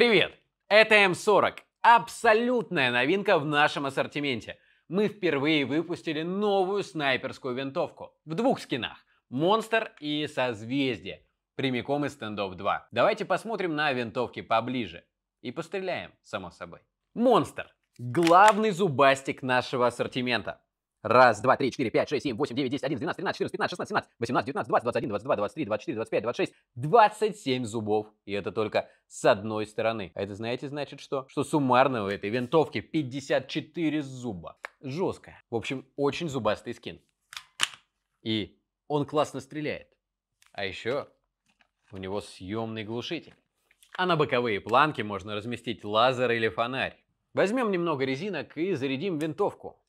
Привет! Это М40. Абсолютная новинка в нашем ассортименте. Мы впервые выпустили новую снайперскую винтовку в двух скинах. Монстр и Созвездие, прямиком из стендов 2. Давайте посмотрим на винтовки поближе и постреляем, само собой. Монстр – главный зубастик нашего ассортимента. Раз, два, три, четыре, пять, шесть, семь, восемь, девять, десять, один, двенадцать, тринадцать, четырнадцать, пятнадцать, шестнадцать, семнадцать, восемнадцать, девятнадцать, двадцать, двадцать один, двадцать два, двадцать три, двадцать четыре, двадцать пять, двадцать шесть, двадцать семь зубов. И это только с одной стороны. А это, знаете, значит что? Что суммарно в этой винтовки 54 зуба. Жестко. В общем, очень зубастый скин. И он классно стреляет. А еще у него съемный глушитель. А на боковые планки можно разместить лазер или фонарь. Возьмем немного резинок и зарядим винтовку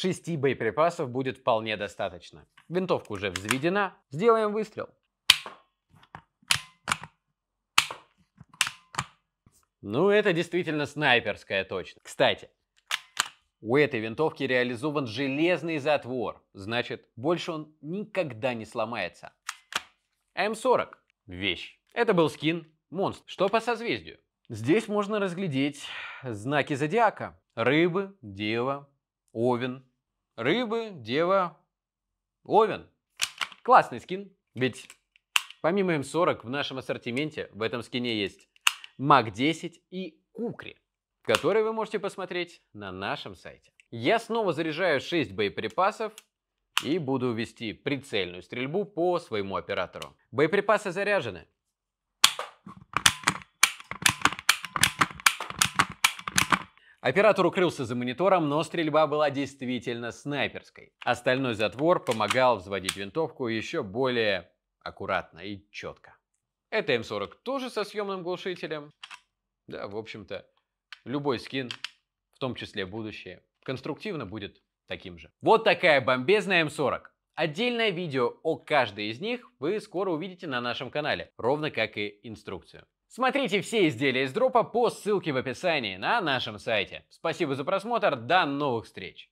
шести боеприпасов будет вполне достаточно. Винтовка уже взведена. Сделаем выстрел. Ну, это действительно снайперская точность. Кстати, у этой винтовки реализован железный затвор. Значит, больше он никогда не сломается. М40. Вещь. Это был скин монстр. Что по созвездию? Здесь можно разглядеть знаки зодиака. Рыбы, дева, овен, рыбы, дева, овен. Классный скин, ведь помимо М40 эм в нашем ассортименте в этом скине есть МАК-10 и Кукри, которые вы можете посмотреть на нашем сайте. Я снова заряжаю 6 боеприпасов и буду вести прицельную стрельбу по своему оператору. Боеприпасы заряжены, Оператор укрылся за монитором, но стрельба была действительно снайперской. Остальной затвор помогал взводить винтовку еще более аккуратно и четко. Это М40 тоже со съемным глушителем. Да, в общем-то, любой скин, в том числе будущее, конструктивно будет таким же. Вот такая бомбезная М40. Отдельное видео о каждой из них вы скоро увидите на нашем канале, ровно как и инструкцию. Смотрите все изделия из дропа по ссылке в описании на нашем сайте. Спасибо за просмотр, до новых встреч!